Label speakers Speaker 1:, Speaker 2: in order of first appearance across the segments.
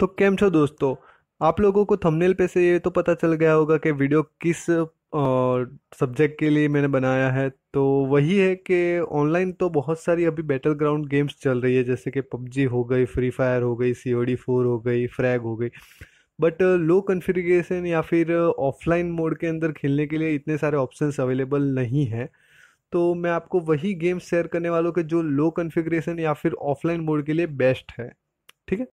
Speaker 1: तो कैम छो दोस्तों आप लोगों को थंबनेल पे से ये तो पता चल गया होगा कि वीडियो किस सब्जेक्ट के लिए मैंने बनाया है तो वही है कि ऑनलाइन तो बहुत सारी अभी बैटल ग्राउंड गेम्स चल रही है जैसे कि पबजी हो गई फ्री फायर हो गई सी ओ डी फोर हो गई फ्रैग हो गई बट लो कन्फिग्रेशन या फिर ऑफलाइन मोड के अंदर खेलने के लिए इतने सारे ऑप्शंस अवेलेबल नहीं हैं तो मैं आपको वही गेम्स शेयर करने वालों के जो लो कन्फिग्रेशन या फिर ऑफलाइन मोड के लिए बेस्ट है ठीक है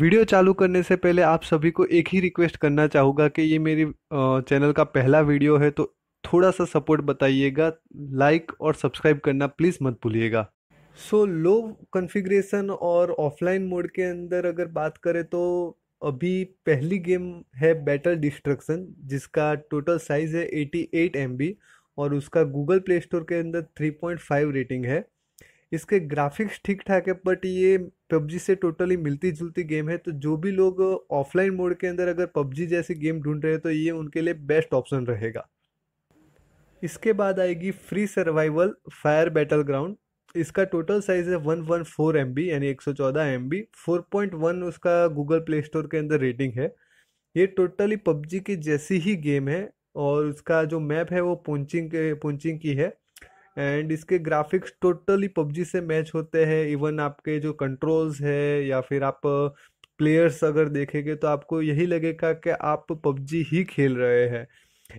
Speaker 1: वीडियो चालू करने से पहले आप सभी को एक ही रिक्वेस्ट करना चाहूँगा कि ये मेरी चैनल का पहला वीडियो है तो थोड़ा सा सपोर्ट बताइएगा लाइक और सब्सक्राइब करना प्लीज़ मत भूलिएगा सो लो कॉन्फ़िगरेशन और ऑफलाइन मोड के अंदर अगर बात करें तो अभी पहली गेम है बैटल डिस्ट्रक्शन जिसका टोटल साइज़ है 88 एट और उसका गूगल प्ले स्टोर के अंदर 3.5 रेटिंग है इसके ग्राफिक्स ठीक ठाक है बट ये पबजी से टोटली मिलती जुलती गेम है तो जो भी लोग ऑफलाइन मोड के अंदर अगर पबजी जैसी गेम ढूंढ रहे हैं तो ये उनके लिए बेस्ट ऑप्शन रहेगा इसके बाद आएगी free survival fire battleground इसका टोटल साइज़ है one one four M B यानी एक सौ चौदह M B four point one उसका गूगल प्ले स्टोर के अंदर रेटिंग है ये टोटली पबजी की जैसी ही गेम है और उसका जो मैप है वो पोंचिंग के पोंचिंग की है एंड इसके ग्राफिक्स टोटली पबजी से मैच होते हैं इवन आपके जो कंट्रोल्स है या फिर आप प्लेयर्स uh, अगर देखेंगे तो आपको यही लगेगा कि आप पबजी ही खेल रहे हैं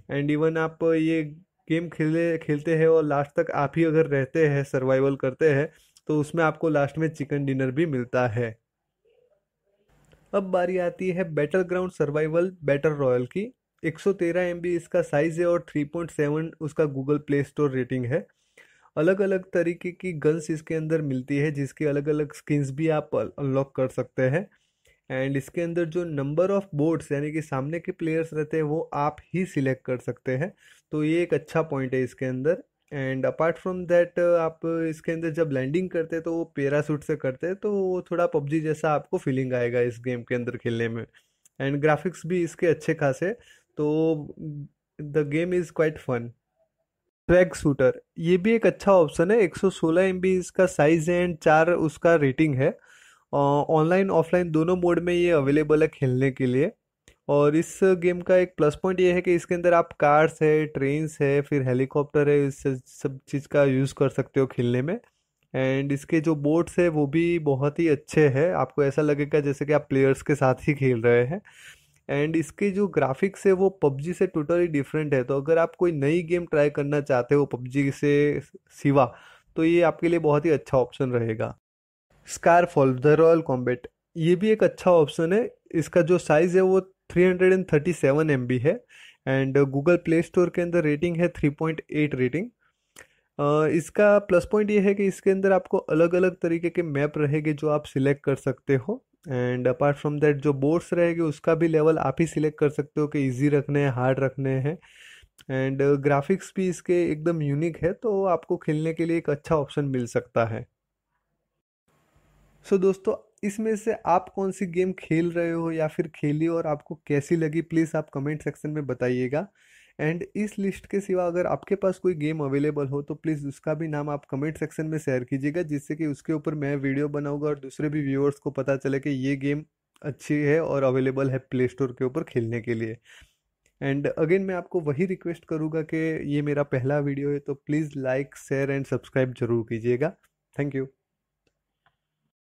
Speaker 1: एंड इवन आप uh, ये गेम खेले खेलते हैं और लास्ट तक आप ही अगर रहते हैं सर्वाइवल करते हैं तो उसमें आपको लास्ट में चिकन डिनर भी मिलता है अब बारी आती है battleground survival battle royale की एक सौ इसका साइज़ है और 3.7 उसका गूगल प्ले स्टोर रेटिंग है अलग अलग तरीके की गन्स इसके अंदर मिलती है जिसके अलग अलग स्किन्स भी आप अनलॉक कर सकते हैं एंड इसके अंदर जो नंबर ऑफ बोर्ड्स यानी कि सामने के प्लेयर्स रहते हैं वो आप ही सिलेक्ट कर सकते हैं तो ये एक अच्छा पॉइंट है इसके अंदर एंड अपार्ट फ्रॉम दैट आप इसके अंदर जब लैंडिंग करते हैं तो वो पैरासूट से करते हैं तो वो थोड़ा पबजी जैसा आपको फीलिंग आएगा इस गेम के अंदर खेलने में एंड ग्राफिक्स भी इसके अच्छे खासे तो the game is quite fun track shooter ये भी एक अच्छा ऑप्शन है 116 सौ इसका साइज़ है एंड चार उसका रेटिंग है ऑनलाइन ऑफलाइन दोनों मोड में ये अवेलेबल है खेलने के लिए और इस गेम का एक प्लस पॉइंट ये है कि इसके अंदर आप कार्स है ट्रेन्स है फिर हेलीकॉप्टर है इस सब चीज़ का यूज़ कर सकते हो खेलने में एंड इसके जो बोट्स है वो भी बहुत ही अच्छे हैं आपको ऐसा लगेगा जैसे कि आप प्लेयर्स के साथ ही खेल रहे हैं एंड इसके जो ग्राफिक्स है वो पबजी से टोटली डिफरेंट है तो अगर आप कोई नई गेम ट्राई करना चाहते हो पबजी से सिवा तो ये आपके लिए बहुत ही अच्छा ऑप्शन रहेगा फॉल द रॉयल कॉम्बेट ये भी एक अच्छा ऑप्शन है इसका जो साइज़ है वो 337 MB है एंड गूगल प्ले स्टोर के अंदर रेटिंग है 3.8 रेटिंग Uh, इसका प्लस पॉइंट ये है कि इसके अंदर आपको अलग अलग तरीके के मैप रहेंगे जो आप सिलेक्ट कर सकते हो एंड अपार्ट फ्रॉम दैट जो बोर्ड्स रहेगी उसका भी लेवल आप ही सिलेक्ट कर सकते हो कि ईजी रखने हैं हार्ड रखने हैं एंड ग्राफिक्स भी इसके एकदम यूनिक है तो आपको खेलने के लिए एक अच्छा ऑप्शन मिल सकता है सो so, दोस्तों इसमें से आप कौन सी गेम खेल रहे हो या फिर खेली और आपको कैसी लगी प्लीज़ आप कमेंट सेक्शन में बताइएगा एंड इस लिस्ट के सिवा अगर आपके पास कोई गेम अवेलेबल हो तो प्लीज़ उसका भी नाम आप कमेंट सेक्शन में शेयर कीजिएगा जिससे कि उसके ऊपर मैं वीडियो बनाऊंगा और दूसरे भी व्यूअर्स को पता चले कि ये गेम अच्छी है और अवेलेबल है प्ले स्टोर के ऊपर खेलने के लिए एंड अगेन मैं आपको वही रिक्वेस्ट करूँगा कि ये मेरा पहला वीडियो है तो please like share and subscribe जरूर कीजिएगा थैंक यू